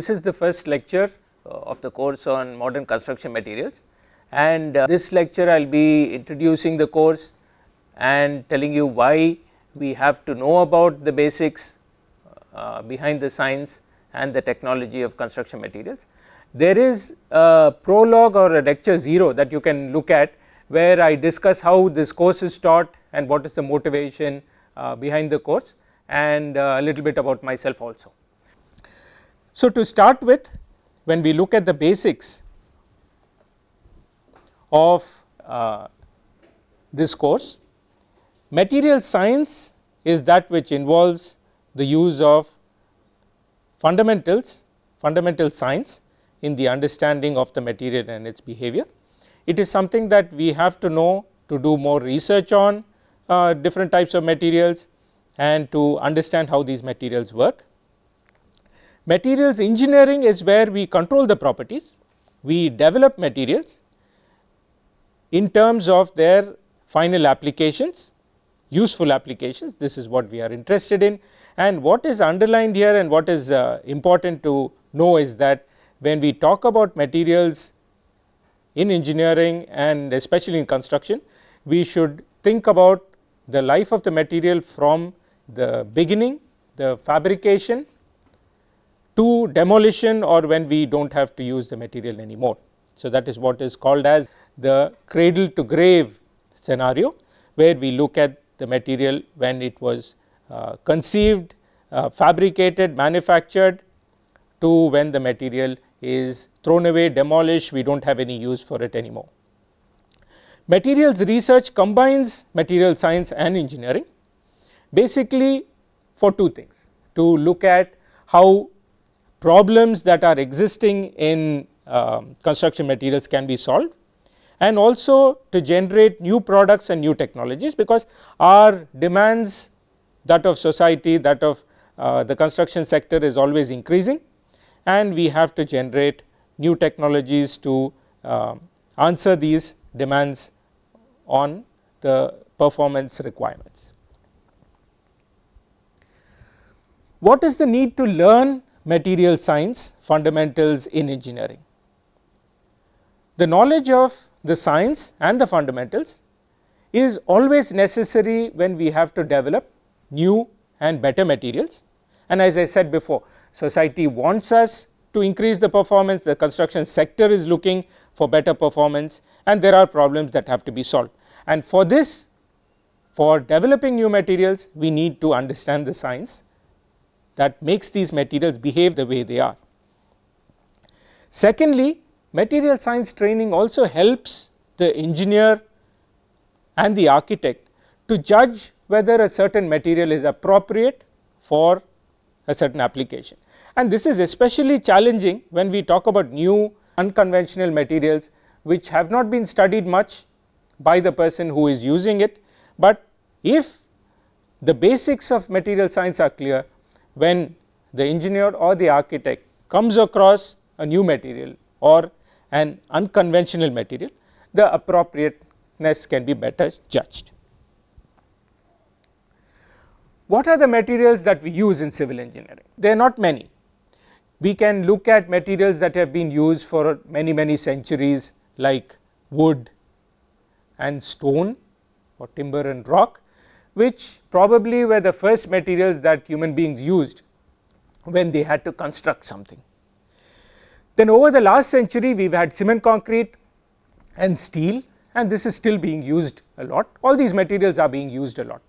this is the first lecture uh, of the course on modern construction materials and uh, this lecture I will be introducing the course and telling you why we have to know about the basics uh, behind the science and the technology of construction materials. There is a prologue or a lecture 0 that you can look at where I discuss how this course is taught and what is the motivation behind the course and a little bit about myself also. So, to start with when we look at the basics of uh, this course, material science is that which involves the use of fundamentals, fundamental science in the understanding of the material and its behavior. It is something that we have to know to do more research on uh, different types of materials and to understand how these materials work. Materials engineering is where we control the properties, we develop materials in terms of their final applications, useful applications this is what we are interested in and what is underlined here and what is uh, important to know is that when we talk about materials in engineering and especially in construction, we should think about the life of the material from the beginning, the fabrication to demolition or when we do not have to use the material anymore. So, that is what is called as the cradle to grave scenario where we look at the material when it was uh, conceived, uh, fabricated, manufactured to when the material is thrown away, demolished, we do not have any use for it anymore. Materials research combines material science and engineering basically for two things to look at how problems that are existing in uh, construction materials can be solved and also to generate new products and new technologies because our demands that of society that of uh, the construction sector is always increasing and we have to generate new technologies to uh, answer these demands on the performance requirements. What is the need to learn material science fundamentals in engineering. The knowledge of the science and the fundamentals is always necessary when we have to develop new and better materials. And as I said before, society wants us to increase the performance, the construction sector is looking for better performance and there are problems that have to be solved. And for this, for developing new materials, we need to understand the science that makes these materials behave the way they are. Secondly, material science training also helps the engineer and the architect to judge whether a certain material is appropriate for a certain application. And this is especially challenging when we talk about new unconventional materials which have not been studied much by the person who is using it. But if the basics of material science are clear, when the engineer or the architect comes across a new material or an unconventional material, the appropriateness can be better judged. What are the materials that we use in civil engineering? They are not many. We can look at materials that have been used for many many centuries like wood and stone or timber and rock which probably were the first materials that human beings used when they had to construct something. Then over the last century we have had cement concrete and steel and this is still being used a lot all these materials are being used a lot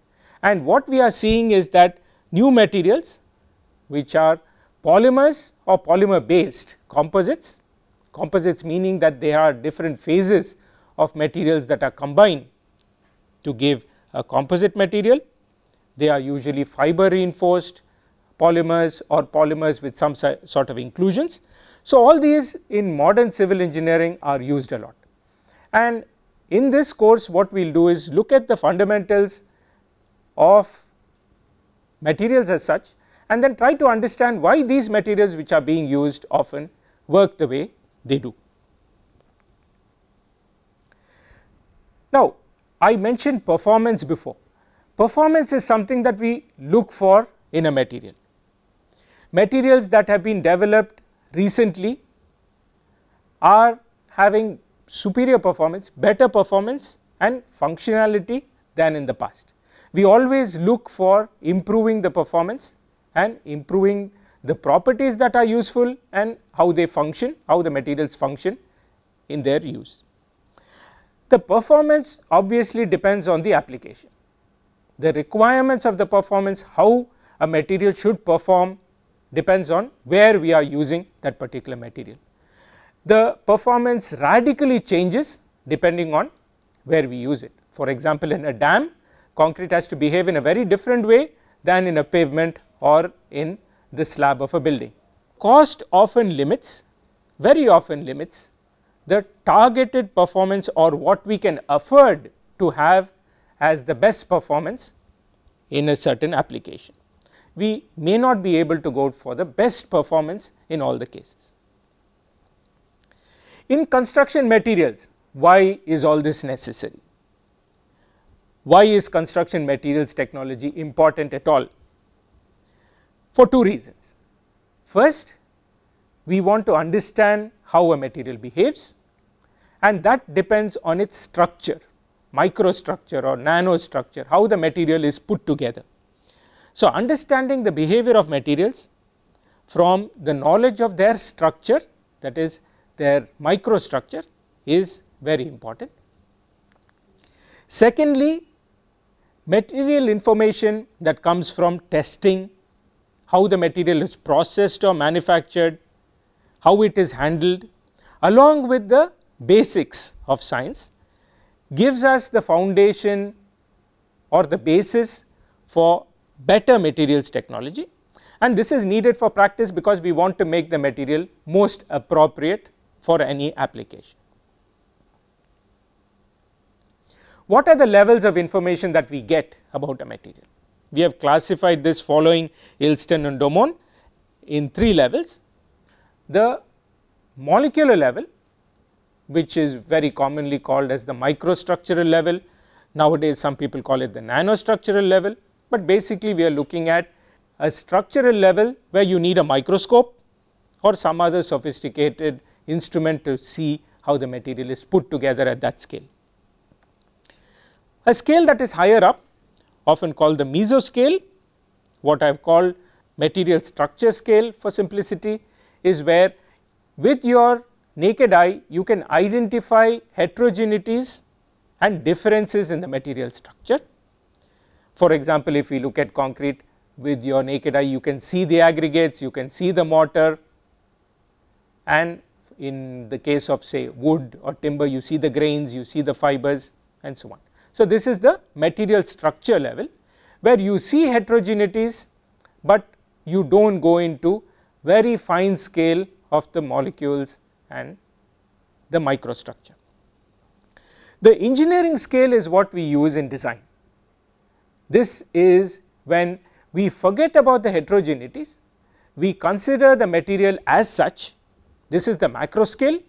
and what we are seeing is that new materials which are polymers or polymer based composites composites meaning that they are different phases of materials that are combined to give a composite material. They are usually fiber reinforced polymers or polymers with some sort of inclusions. So, all these in modern civil engineering are used a lot. And in this course what we will do is look at the fundamentals of materials as such and then try to understand why these materials which are being used often work the way they do. Now I mentioned performance before. Performance is something that we look for in a material. Materials that have been developed recently are having superior performance, better performance and functionality than in the past. We always look for improving the performance and improving the properties that are useful and how they function, how the materials function in their use. The performance obviously depends on the application. The requirements of the performance, how a material should perform depends on where we are using that particular material. The performance radically changes depending on where we use it. For example, in a dam, concrete has to behave in a very different way than in a pavement or in the slab of a building. Cost often limits, very often limits the targeted performance or what we can afford to have as the best performance in a certain application. We may not be able to go for the best performance in all the cases. In construction materials, why is all this necessary? Why is construction materials technology important at all? For two reasons. First, we want to understand how a material behaves and that depends on its structure microstructure or nanostructure how the material is put together. So, understanding the behavior of materials from the knowledge of their structure that is their microstructure is very important. Secondly, material information that comes from testing, how the material is processed or manufactured, how it is handled along with the basics of science gives us the foundation or the basis for better materials technology and this is needed for practice because we want to make the material most appropriate for any application. What are the levels of information that we get about a material? We have classified this following Ilston and Domon in three levels the molecular level which is very commonly called as the microstructural level. Nowadays some people call it the nanostructural level, but basically we are looking at a structural level where you need a microscope or some other sophisticated instrument to see how the material is put together at that scale. A scale that is higher up often called the mesoscale, what I have called material structure scale for simplicity is where with your naked eye you can identify heterogeneities and differences in the material structure. For example, if we look at concrete with your naked eye you can see the aggregates, you can see the mortar and in the case of say wood or timber you see the grains, you see the fibers and so on. So, this is the material structure level where you see heterogeneities, but you do not go into very fine scale of the molecules and the microstructure. The engineering scale is what we use in design. This is when we forget about the heterogeneities, we consider the material as such, this is the macro scale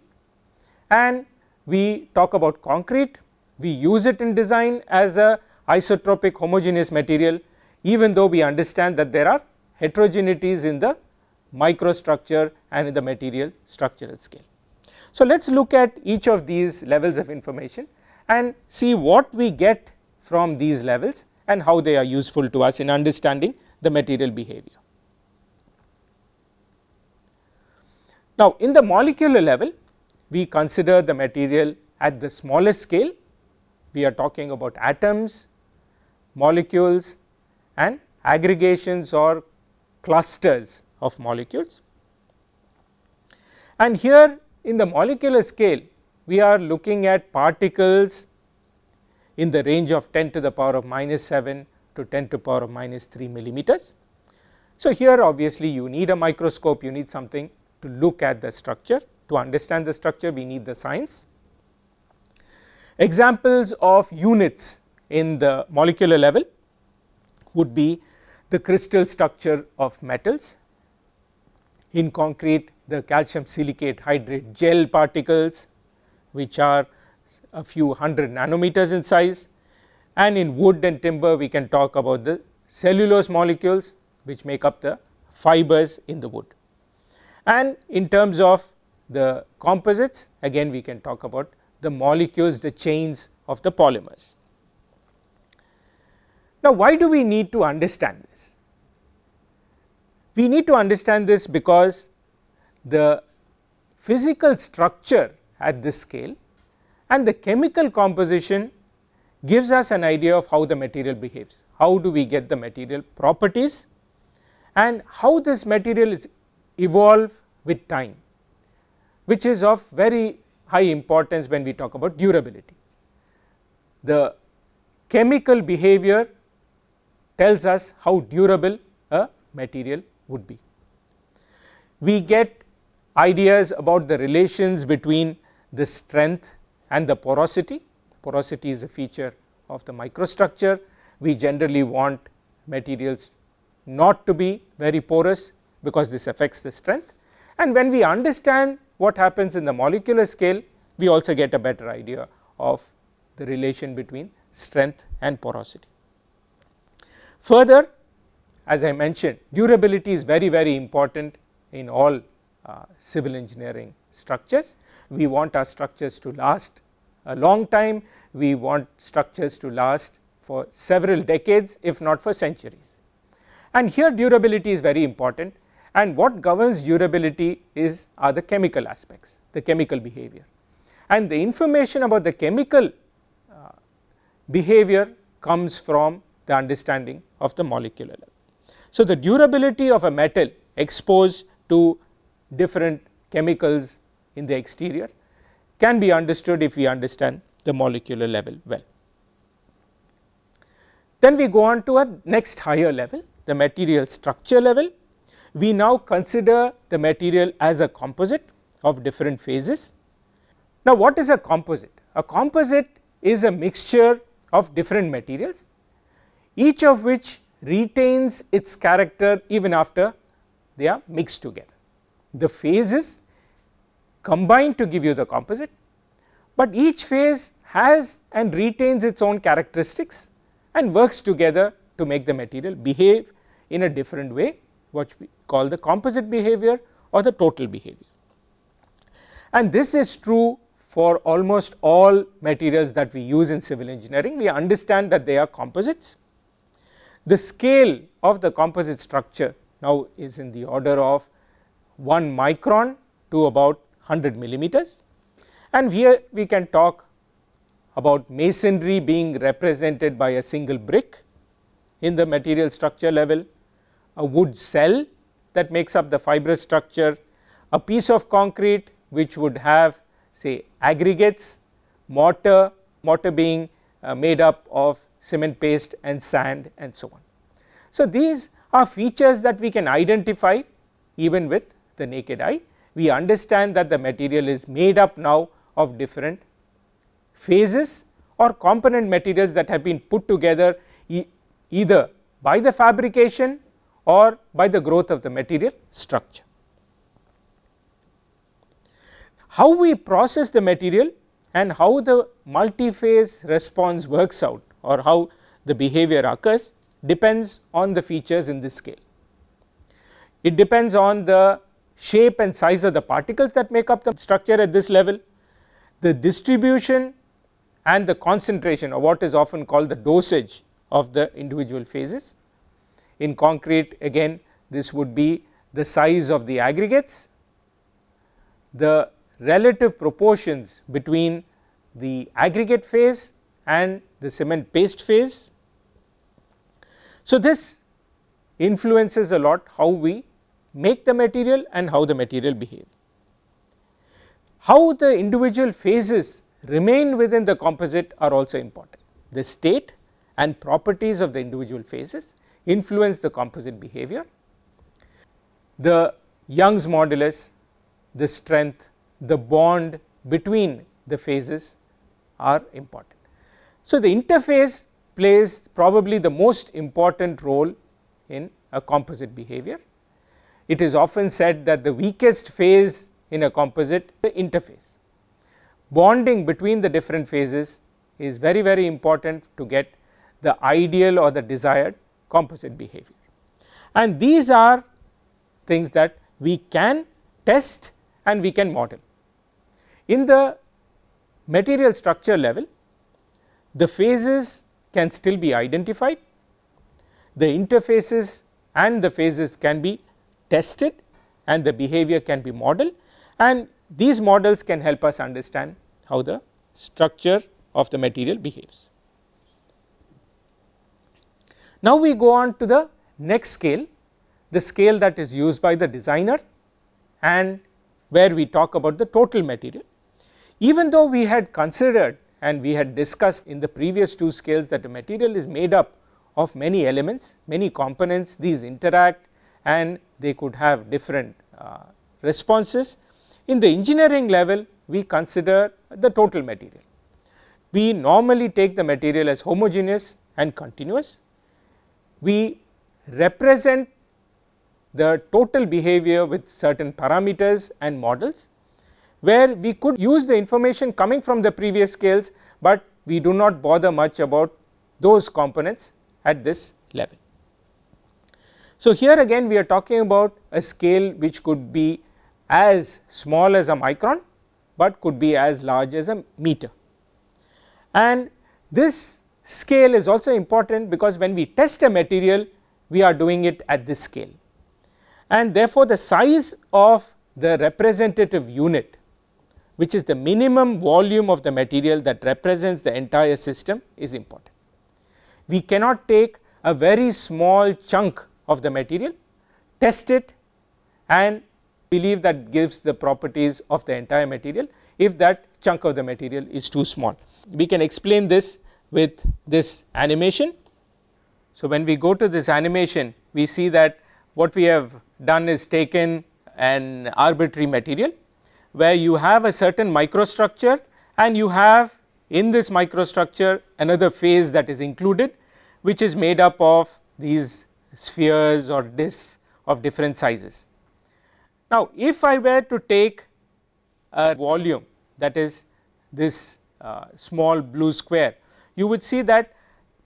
and we talk about concrete, we use it in design as a isotropic homogeneous material even though we understand that there are heterogeneities in the microstructure and in the material structural scale. So, let us look at each of these levels of information and see what we get from these levels and how they are useful to us in understanding the material behavior. Now, in the molecular level we consider the material at the smallest scale, we are talking about atoms, molecules and aggregations or clusters of molecules. And here in the molecular scale, we are looking at particles in the range of 10 to the power of minus 7 to 10 to the power of minus 3 millimeters. So, here obviously you need a microscope, you need something to look at the structure. To understand the structure, we need the science. Examples of units in the molecular level would be the crystal structure of metals in concrete the calcium silicate hydrate gel particles which are a few hundred nanometers in size and in wood and timber we can talk about the cellulose molecules which make up the fibers in the wood. And in terms of the composites again we can talk about the molecules the chains of the polymers. Now why do we need to understand this? We need to understand this because the physical structure at this scale and the chemical composition gives us an idea of how the material behaves. How do we get the material properties and how this material is evolve with time which is of very high importance when we talk about durability. The chemical behavior tells us how durable a material would be. We get ideas about the relations between the strength and the porosity. Porosity is a feature of the microstructure. We generally want materials not to be very porous because this affects the strength. And when we understand what happens in the molecular scale, we also get a better idea of the relation between strength and porosity. Further, as I mentioned durability is very very important in all uh, civil engineering structures. We want our structures to last a long time, we want structures to last for several decades if not for centuries. And here durability is very important and what governs durability is are the chemical aspects, the chemical behavior. And the information about the chemical uh, behavior comes from the understanding of the molecular level. So, the durability of a metal exposed to different chemicals in the exterior can be understood if we understand the molecular level well. Then we go on to a next higher level the material structure level. We now consider the material as a composite of different phases. Now what is a composite? A composite is a mixture of different materials each of which retains its character even after they are mixed together. The phases combine to give you the composite, but each phase has and retains its own characteristics and works together to make the material behave in a different way what we call the composite behavior or the total behavior. And this is true for almost all materials that we use in civil engineering. We understand that they are composites the scale of the composite structure now is in the order of 1 micron to about 100 millimeters and here we can talk about masonry being represented by a single brick in the material structure level, a wood cell that makes up the fibrous structure, a piece of concrete which would have say aggregates, mortar, mortar being uh, made up of cement paste and sand and so on. So, these are features that we can identify even with the naked eye. We understand that the material is made up now of different phases or component materials that have been put together e either by the fabrication or by the growth of the material structure. How we process the material and how the multi-phase response works out or how the behavior occurs depends on the features in this scale. It depends on the shape and size of the particles that make up the structure at this level, the distribution and the concentration or what is often called the dosage of the individual phases. In concrete again this would be the size of the aggregates, the relative proportions between the aggregate phase and the cement paste phase. So, this influences a lot how we make the material and how the material behave. How the individual phases remain within the composite are also important. The state and properties of the individual phases influence the composite behavior. The Young's modulus, the strength, the bond between the phases are important. So, the interface plays probably the most important role in a composite behavior. It is often said that the weakest phase in a composite the interface. Bonding between the different phases is very very important to get the ideal or the desired composite behavior. And these are things that we can test and we can model. In the material structure level the phases can still be identified, the interfaces and the phases can be tested and the behavior can be modeled and these models can help us understand how the structure of the material behaves. Now we go on to the next scale, the scale that is used by the designer and where we talk about the total material. Even though we had considered and we had discussed in the previous two scales that a material is made up of many elements, many components these interact and they could have different uh, responses. In the engineering level we consider the total material. We normally take the material as homogeneous and continuous. We represent the total behavior with certain parameters and models where we could use the information coming from the previous scales, but we do not bother much about those components at this level. So, here again we are talking about a scale which could be as small as a micron, but could be as large as a meter. And this scale is also important because when we test a material, we are doing it at this scale. And therefore, the size of the representative unit which is the minimum volume of the material that represents the entire system is important. We cannot take a very small chunk of the material, test it and believe that gives the properties of the entire material if that chunk of the material is too small. We can explain this with this animation. So, when we go to this animation we see that what we have done is taken an arbitrary material where you have a certain microstructure and you have in this microstructure another phase that is included which is made up of these spheres or disks of different sizes. Now, if I were to take a volume that is this uh, small blue square, you would see that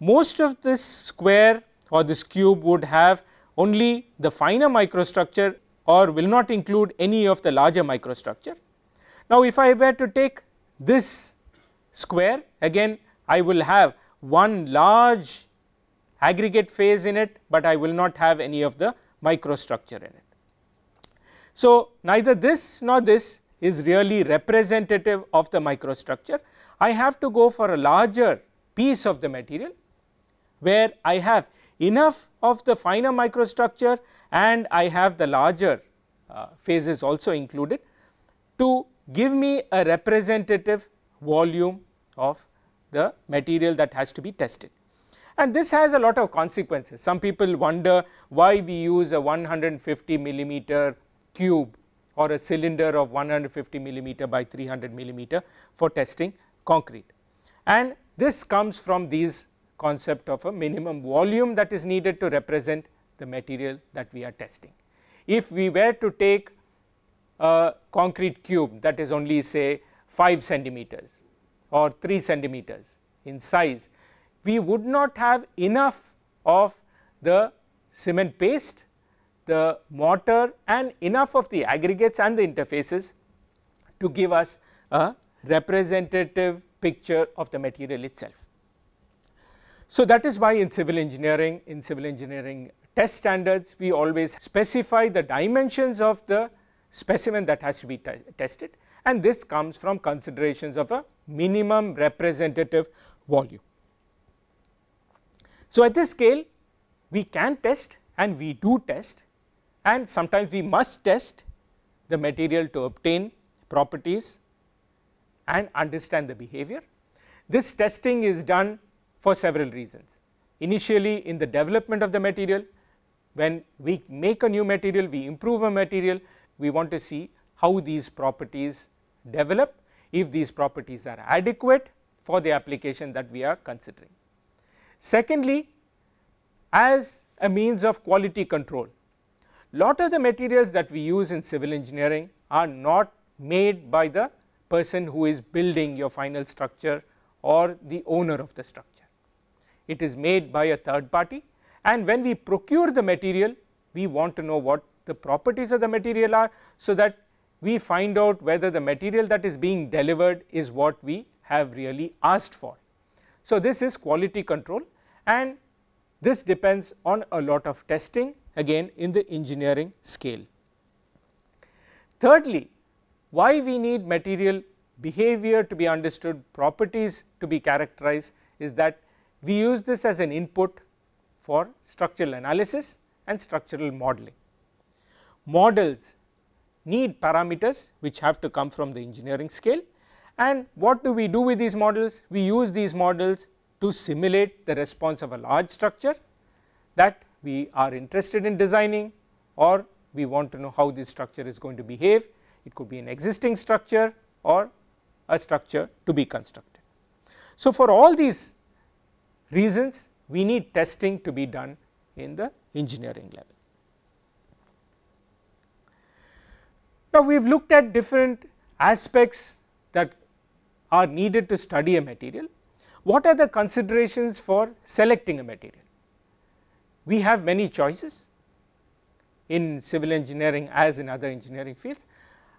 most of this square or this cube would have only the finer microstructure or will not include any of the larger microstructure. Now, if I were to take this square again I will have one large aggregate phase in it, but I will not have any of the microstructure in it. So, neither this nor this is really representative of the microstructure. I have to go for a larger piece of the material where I have enough of the finer microstructure and I have the larger uh, phases also included to give me a representative volume of the material that has to be tested. And this has a lot of consequences. Some people wonder why we use a 150 millimeter cube or a cylinder of 150 millimeter by 300 millimeter for testing concrete. And this comes from these concept of a minimum volume that is needed to represent the material that we are testing. If we were to take a concrete cube that is only say 5 centimeters or 3 centimeters in size, we would not have enough of the cement paste, the mortar and enough of the aggregates and the interfaces to give us a representative picture of the material itself. So that is why in civil engineering, in civil engineering test standards, we always specify the dimensions of the specimen that has to be tested and this comes from considerations of a minimum representative volume. So at this scale, we can test and we do test and sometimes we must test the material to obtain properties and understand the behavior. This testing is done for several reasons. Initially in the development of the material, when we make a new material, we improve a material, we want to see how these properties develop, if these properties are adequate for the application that we are considering. Secondly, as a means of quality control, lot of the materials that we use in civil engineering are not made by the person who is building your final structure or the owner of the structure it is made by a third party and when we procure the material we want to know what the properties of the material are so that we find out whether the material that is being delivered is what we have really asked for. So, this is quality control and this depends on a lot of testing again in the engineering scale. Thirdly, why we need material behavior to be understood, properties to be characterized is that we use this as an input for structural analysis and structural modeling. Models need parameters which have to come from the engineering scale and what do we do with these models? We use these models to simulate the response of a large structure that we are interested in designing or we want to know how this structure is going to behave. It could be an existing structure or a structure to be constructed. So, for all these reasons we need testing to be done in the engineering level. Now, we have looked at different aspects that are needed to study a material. What are the considerations for selecting a material? We have many choices in civil engineering as in other engineering fields.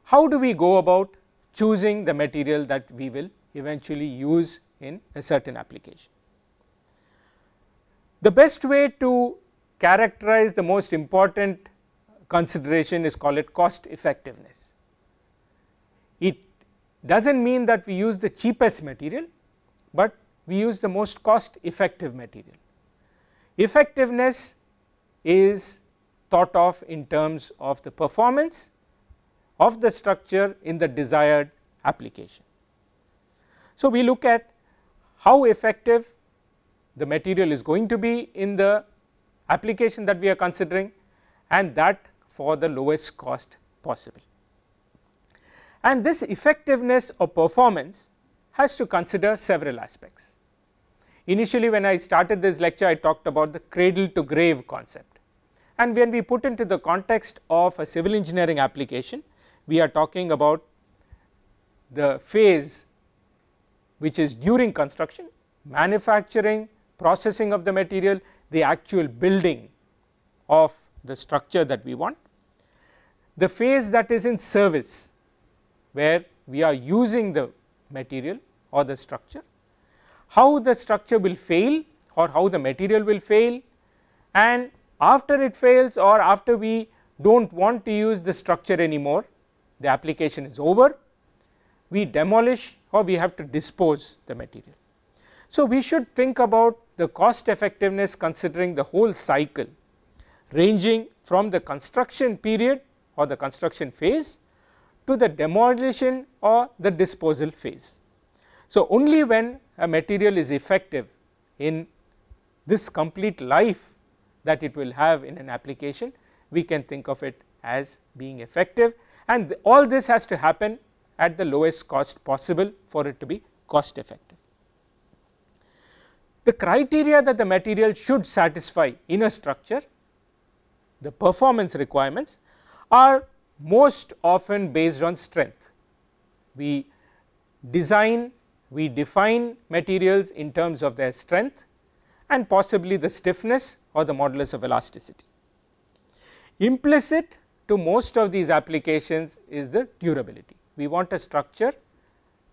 How do we go about choosing the material that we will eventually use in a certain application? The best way to characterize the most important consideration is call it cost effectiveness. It does not mean that we use the cheapest material, but we use the most cost effective material. Effectiveness is thought of in terms of the performance of the structure in the desired application. So, we look at how effective the material is going to be in the application that we are considering and that for the lowest cost possible. And this effectiveness or performance has to consider several aspects. Initially when I started this lecture I talked about the cradle to grave concept and when we put into the context of a civil engineering application we are talking about the phase which is during construction, manufacturing processing of the material, the actual building of the structure that we want. The phase that is in service where we are using the material or the structure, how the structure will fail or how the material will fail and after it fails or after we do not want to use the structure anymore, the application is over, we demolish or we have to dispose the material. So, we should think about the cost effectiveness considering the whole cycle ranging from the construction period or the construction phase to the demolition or the disposal phase. So, only when a material is effective in this complete life that it will have in an application, we can think of it as being effective and all this has to happen at the lowest cost possible for it to be cost effective the criteria that the material should satisfy in a structure, the performance requirements are most often based on strength. We design, we define materials in terms of their strength and possibly the stiffness or the modulus of elasticity. Implicit to most of these applications is the durability. We want a structure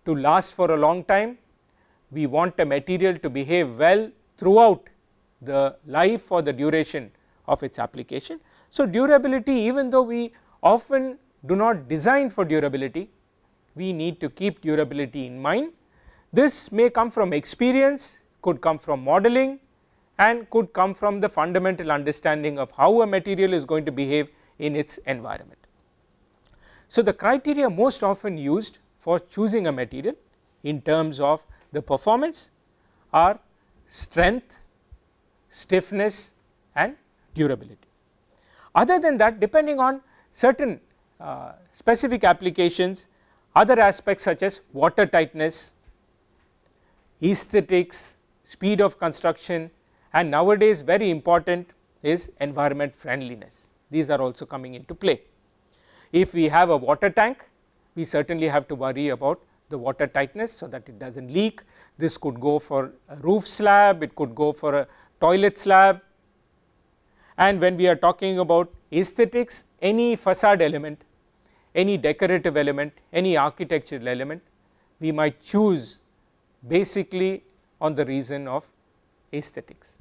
to last for a long time we want a material to behave well throughout the life or the duration of its application. So, durability even though we often do not design for durability, we need to keep durability in mind. This may come from experience, could come from modeling and could come from the fundamental understanding of how a material is going to behave in its environment. So, the criteria most often used for choosing a material in terms of the performance are strength, stiffness and durability. Other than that depending on certain uh, specific applications other aspects such as water tightness, aesthetics, speed of construction and nowadays very important is environment friendliness. These are also coming into play. If we have a water tank, we certainly have to worry about the water tightness so that it does not leak. This could go for a roof slab, it could go for a toilet slab and when we are talking about aesthetics any facade element, any decorative element, any architectural element we might choose basically on the reason of aesthetics.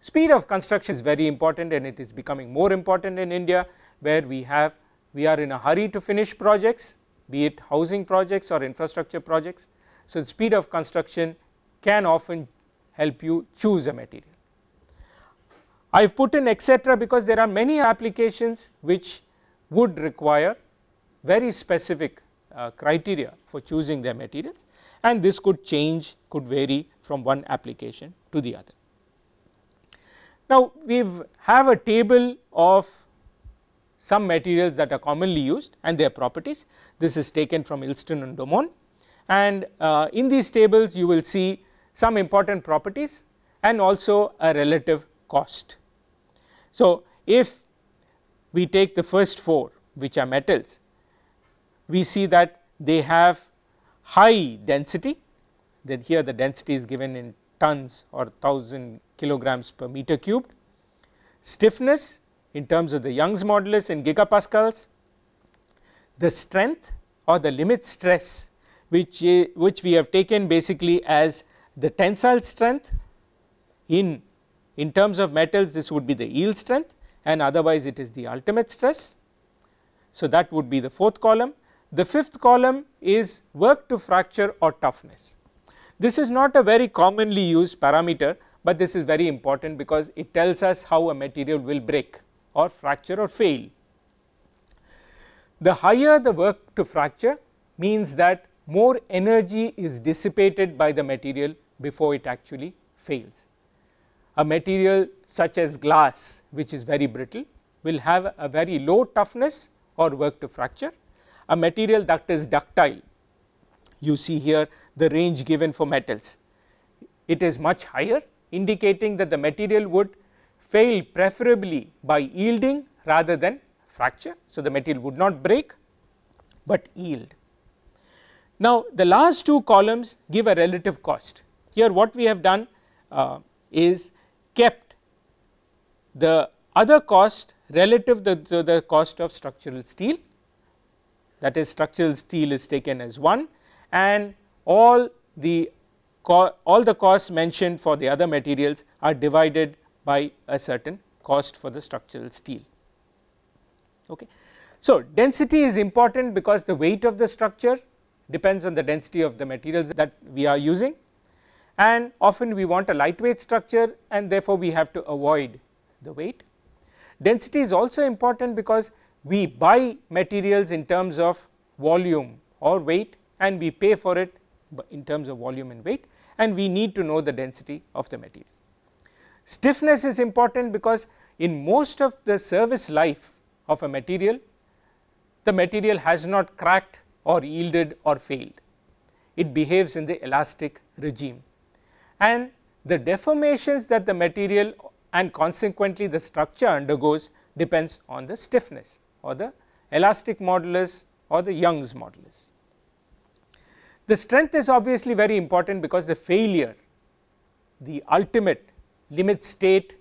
Speed of construction is very important and it is becoming more important in India where we have we are in a hurry to finish projects be it housing projects or infrastructure projects. So, the speed of construction can often help you choose a material. I have put in etc because there are many applications which would require very specific uh, criteria for choosing their materials and this could change could vary from one application to the other. Now, we have a table of some materials that are commonly used and their properties. This is taken from Ilston and Domon and uh, in these tables you will see some important properties and also a relative cost. So, if we take the first four which are metals, we see that they have high density then here the density is given in tons or 1000 kilograms per meter cubed. Stiffness in terms of the Young's modulus in gigapascals, the strength or the limit stress which, eh, which we have taken basically as the tensile strength in, in terms of metals this would be the yield strength and otherwise it is the ultimate stress. So, that would be the fourth column. The fifth column is work to fracture or toughness. This is not a very commonly used parameter, but this is very important because it tells us how a material will break or fracture or fail. The higher the work to fracture means that more energy is dissipated by the material before it actually fails. A material such as glass which is very brittle will have a very low toughness or work to fracture. A material that is ductile you see here the range given for metals. It is much higher indicating that the material would fail preferably by yielding rather than fracture. So, the material would not break but yield. Now, the last two columns give a relative cost. Here what we have done uh, is kept the other cost relative to the, the cost of structural steel that is structural steel is taken as 1 and all the all the costs mentioned for the other materials are divided by a certain cost for the structural steel. Okay. So, density is important because the weight of the structure depends on the density of the materials that we are using and often we want a lightweight structure and therefore, we have to avoid the weight. Density is also important because we buy materials in terms of volume or weight and we pay for it in terms of volume and weight and we need to know the density of the material. Stiffness is important because in most of the service life of a material, the material has not cracked or yielded or failed. It behaves in the elastic regime and the deformations that the material and consequently the structure undergoes depends on the stiffness or the elastic modulus or the Young's modulus. The strength is obviously very important because the failure, the ultimate limit state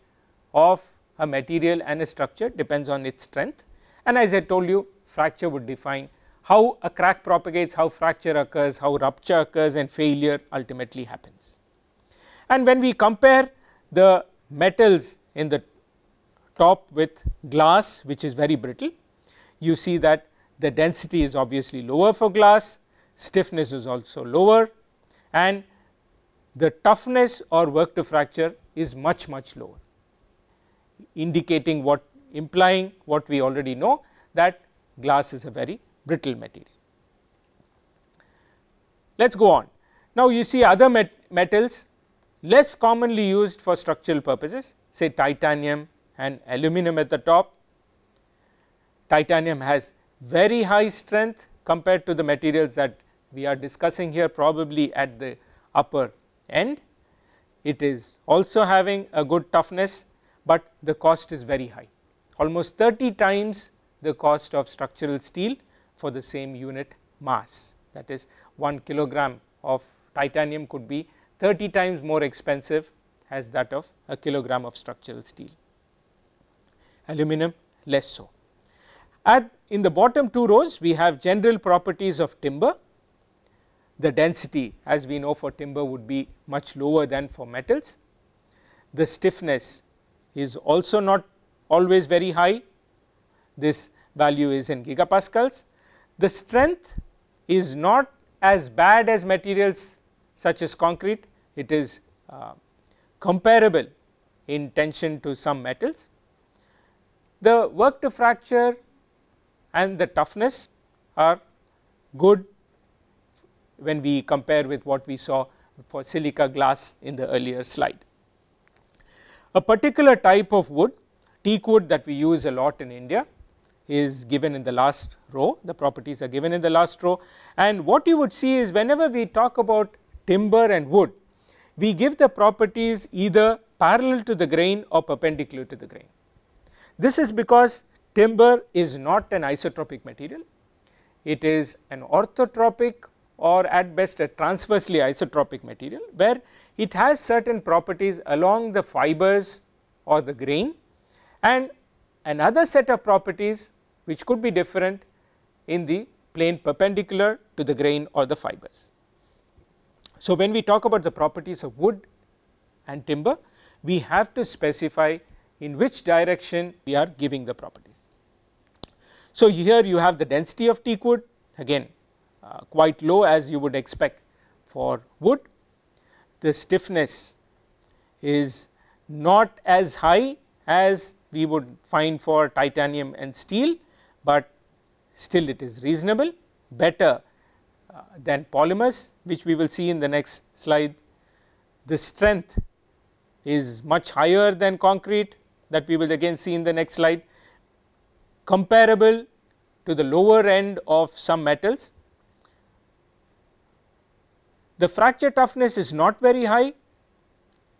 of a material and a structure depends on its strength and as I told you fracture would define how a crack propagates, how fracture occurs, how rupture occurs and failure ultimately happens. And when we compare the metals in the top with glass which is very brittle, you see that the density is obviously lower for glass, stiffness is also lower and the toughness or work to fracture is much much lower indicating what implying what we already know that glass is a very brittle material. Let us go on. Now, you see other met metals less commonly used for structural purposes say titanium and aluminum at the top. Titanium has very high strength compared to the materials that we are discussing here probably at the upper and it is also having a good toughness, but the cost is very high almost 30 times the cost of structural steel for the same unit mass that is 1 kilogram of titanium could be 30 times more expensive as that of a kilogram of structural steel, aluminum less so. At in the bottom two rows we have general properties of timber the density as we know for timber would be much lower than for metals. The stiffness is also not always very high, this value is in gigapascals. The strength is not as bad as materials such as concrete, it is uh, comparable in tension to some metals. The work to fracture and the toughness are good when we compare with what we saw for silica glass in the earlier slide. A particular type of wood, teak wood that we use a lot in India is given in the last row, the properties are given in the last row and what you would see is whenever we talk about timber and wood, we give the properties either parallel to the grain or perpendicular to the grain. This is because timber is not an isotropic material, it is an orthotropic or at best a transversely isotropic material where it has certain properties along the fibers or the grain and another set of properties which could be different in the plane perpendicular to the grain or the fibers. So, when we talk about the properties of wood and timber, we have to specify in which direction we are giving the properties. So, here you have the density of teak wood again uh, quite low as you would expect for wood. The stiffness is not as high as we would find for titanium and steel, but still it is reasonable better uh, than polymers which we will see in the next slide. The strength is much higher than concrete that we will again see in the next slide comparable to the lower end of some metals the fracture toughness is not very high,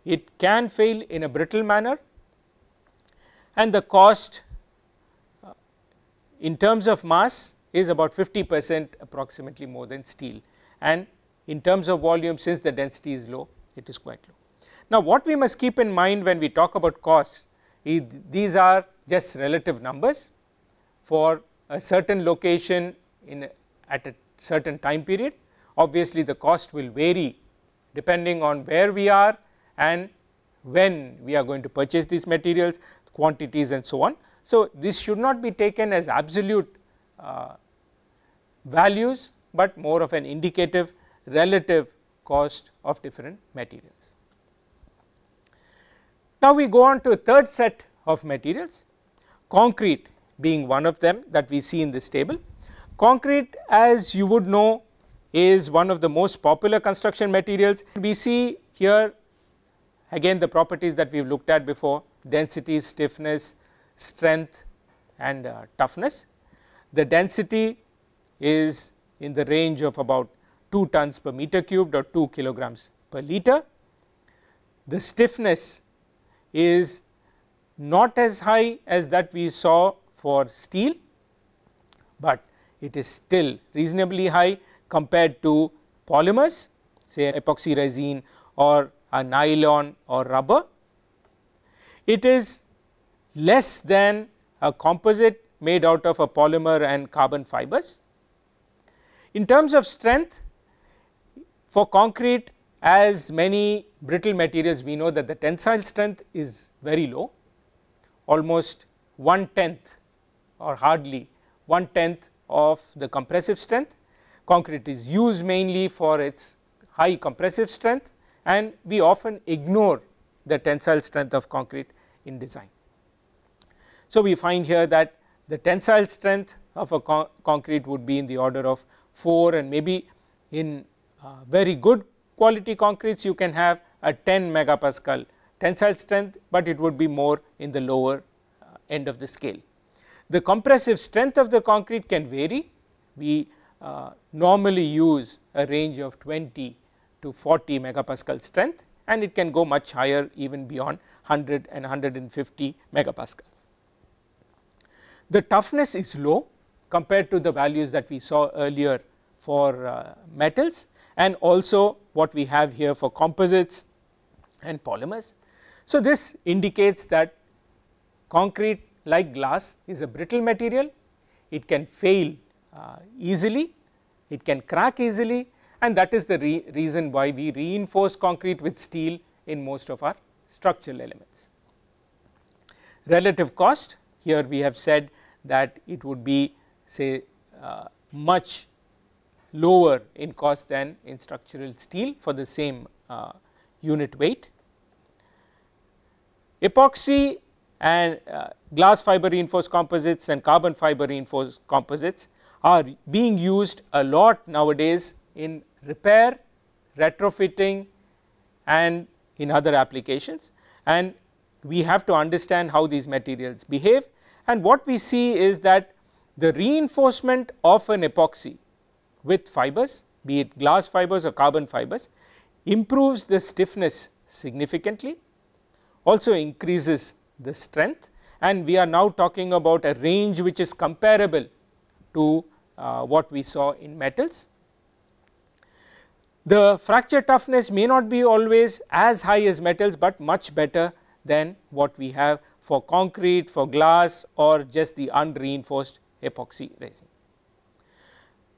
it can fail in a brittle manner and the cost uh, in terms of mass is about 50 percent approximately more than steel and in terms of volume since the density is low it is quite low. Now what we must keep in mind when we talk about cost is these are just relative numbers for a certain location in a, at a certain time period Obviously, the cost will vary depending on where we are and when we are going to purchase these materials, quantities and so on. So, this should not be taken as absolute uh, values, but more of an indicative relative cost of different materials. Now, we go on to a third set of materials, concrete being one of them that we see in this table. Concrete as you would know is one of the most popular construction materials. We see here again the properties that we have looked at before density, stiffness, strength and uh, toughness. The density is in the range of about 2 tons per meter cubed or 2 kilograms per liter. The stiffness is not as high as that we saw for steel, but it is still reasonably high compared to polymers say epoxy resin or a uh, nylon or rubber. It is less than a composite made out of a polymer and carbon fibers. In terms of strength for concrete as many brittle materials we know that the tensile strength is very low almost one tenth or hardly one tenth of the compressive strength Concrete is used mainly for its high compressive strength and we often ignore the tensile strength of concrete in design. So, we find here that the tensile strength of a concrete would be in the order of 4 and maybe in uh, very good quality concretes you can have a 10 megapascal tensile strength, but it would be more in the lower uh, end of the scale. The compressive strength of the concrete can vary. We uh, normally use a range of 20 to 40 megapascal strength and it can go much higher even beyond 100 and 150 megapascals. The toughness is low compared to the values that we saw earlier for uh, metals and also what we have here for composites and polymers. So, this indicates that concrete like glass is a brittle material, it can fail uh, easily, it can crack easily and that is the re reason why we reinforce concrete with steel in most of our structural elements. Relative cost here we have said that it would be say uh, much lower in cost than in structural steel for the same uh, unit weight. Epoxy and uh, glass fiber reinforced composites and carbon fiber reinforced composites are being used a lot nowadays in repair, retrofitting and in other applications and we have to understand how these materials behave and what we see is that the reinforcement of an epoxy with fibers be it glass fibers or carbon fibers improves the stiffness significantly also increases the strength and we are now talking about a range which is comparable to uh, what we saw in metals. The fracture toughness may not be always as high as metals, but much better than what we have for concrete, for glass or just the unreinforced epoxy resin.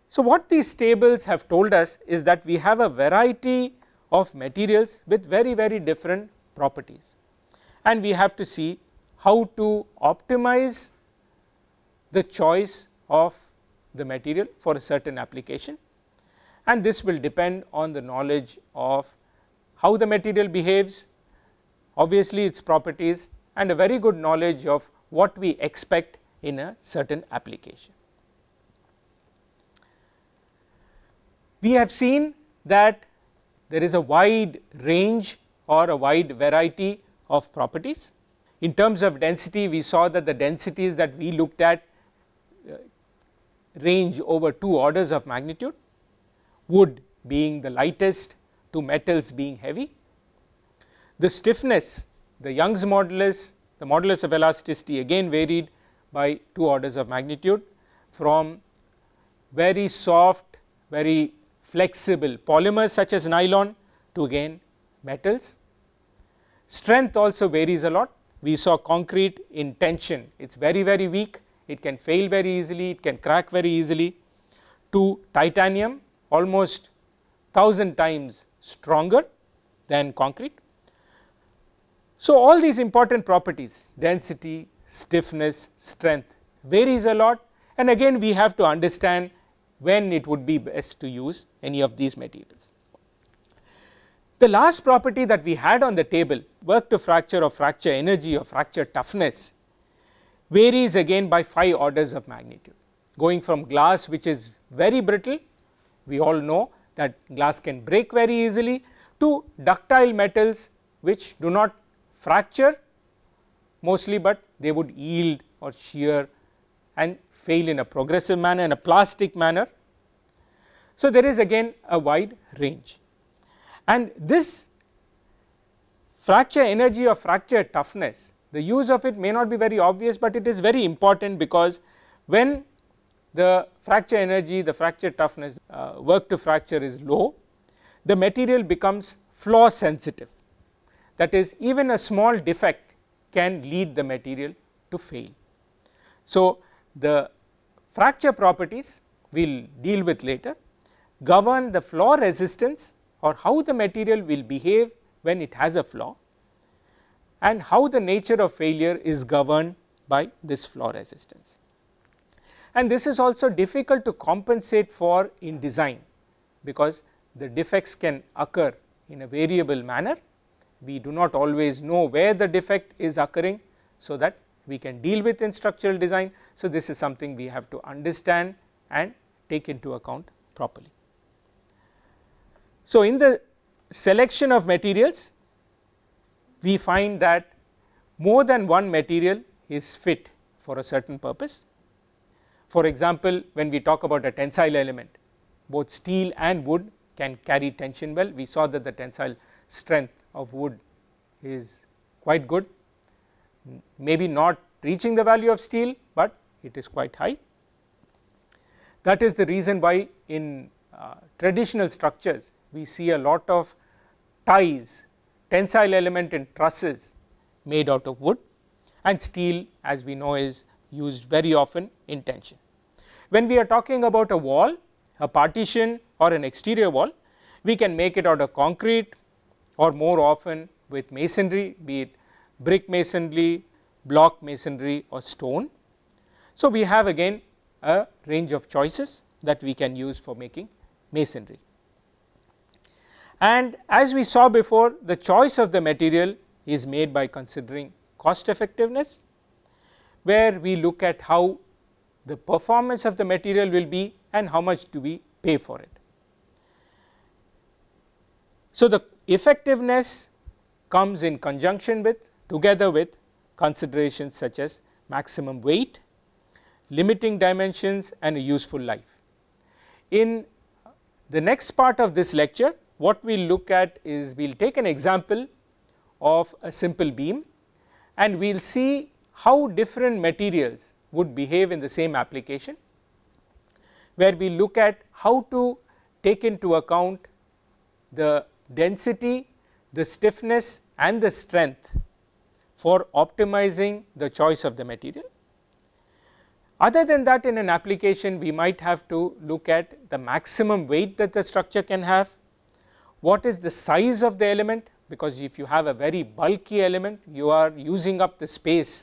So, what these tables have told us is that we have a variety of materials with very very different properties and we have to see how to optimize the choice of the material for a certain application and this will depend on the knowledge of how the material behaves, obviously its properties and a very good knowledge of what we expect in a certain application. We have seen that there is a wide range or a wide variety of properties. In terms of density, we saw that the densities that we looked at uh, range over two orders of magnitude, wood being the lightest to metals being heavy. The stiffness, the Young's modulus, the modulus of elasticity again varied by two orders of magnitude from very soft, very flexible polymers such as nylon to again metals. Strength also varies a lot. We saw concrete in tension, it is very, very weak it can fail very easily, it can crack very easily, to titanium almost 1000 times stronger than concrete. So, all these important properties density, stiffness, strength varies a lot and again we have to understand when it would be best to use any of these materials. The last property that we had on the table work to fracture or fracture energy or fracture toughness varies again by 5 orders of magnitude. Going from glass which is very brittle, we all know that glass can break very easily to ductile metals which do not fracture mostly, but they would yield or shear and fail in a progressive manner in a plastic manner. So, there is again a wide range and this fracture energy or fracture toughness the use of it may not be very obvious, but it is very important because when the fracture energy, the fracture toughness, uh, work to fracture is low, the material becomes flaw sensitive. That is even a small defect can lead the material to fail. So, the fracture properties we will deal with later govern the flaw resistance or how the material will behave when it has a flaw and how the nature of failure is governed by this flaw resistance. And this is also difficult to compensate for in design because the defects can occur in a variable manner. We do not always know where the defect is occurring so that we can deal with in structural design. So, this is something we have to understand and take into account properly. So, in the selection of materials we find that more than one material is fit for a certain purpose. For example, when we talk about a tensile element, both steel and wood can carry tension well. We saw that the tensile strength of wood is quite good, maybe not reaching the value of steel, but it is quite high. That is the reason why in uh, traditional structures we see a lot of ties tensile element in trusses made out of wood and steel as we know is used very often in tension. When we are talking about a wall, a partition or an exterior wall, we can make it out of concrete or more often with masonry be it brick masonry, block masonry or stone. So, we have again a range of choices that we can use for making masonry. And as we saw before the choice of the material is made by considering cost effectiveness where we look at how the performance of the material will be and how much do we pay for it. So, the effectiveness comes in conjunction with together with considerations such as maximum weight, limiting dimensions and a useful life. In the next part of this lecture, what we will look at is we will take an example of a simple beam and we will see how different materials would behave in the same application where we look at how to take into account the density, the stiffness and the strength for optimizing the choice of the material. Other than that in an application we might have to look at the maximum weight that the structure can have, what is the size of the element because if you have a very bulky element you are using up the space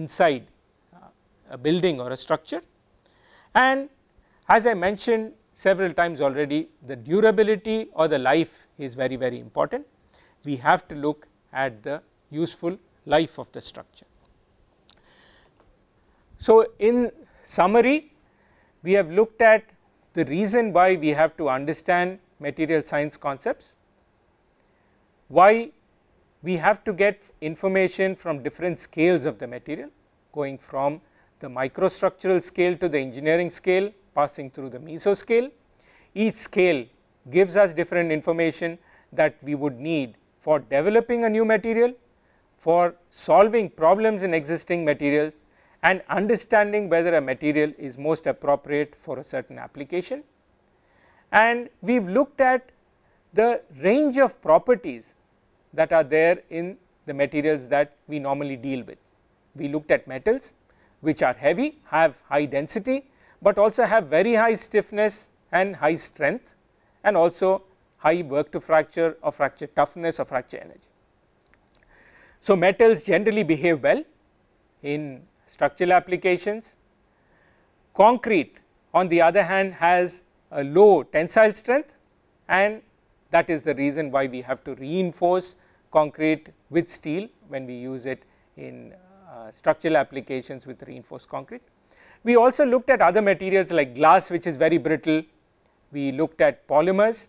inside uh, a building or a structure. And as I mentioned several times already the durability or the life is very very important. We have to look at the useful life of the structure. So, in summary we have looked at the reason why we have to understand material science concepts, why we have to get information from different scales of the material going from the microstructural scale to the engineering scale passing through the mesoscale. Each scale gives us different information that we would need for developing a new material, for solving problems in existing material and understanding whether a material is most appropriate for a certain application and we have looked at the range of properties that are there in the materials that we normally deal with. We looked at metals which are heavy, have high density, but also have very high stiffness and high strength and also high work to fracture or fracture toughness or fracture energy. So, metals generally behave well in structural applications. Concrete on the other hand has a low tensile strength and that is the reason why we have to reinforce concrete with steel when we use it in uh, structural applications with reinforced concrete. We also looked at other materials like glass which is very brittle, we looked at polymers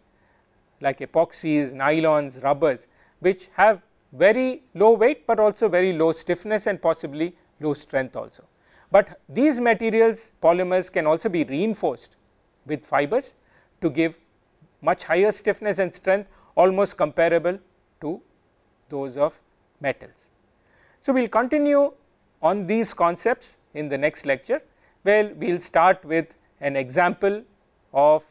like epoxies, nylons, rubbers which have very low weight but also very low stiffness and possibly low strength also. But these materials polymers can also be reinforced with fibers to give much higher stiffness and strength almost comparable to those of metals. So, we will continue on these concepts in the next lecture where we will start with an example of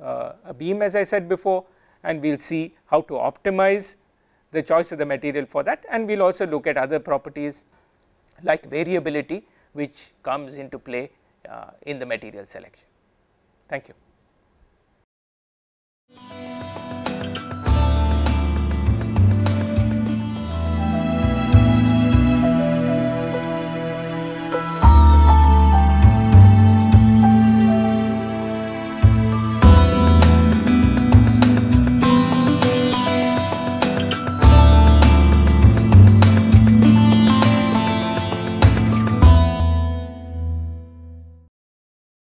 uh, a beam as I said before and we will see how to optimize the choice of the material for that and we will also look at other properties like variability which comes into play uh, in the material selection. Thank you.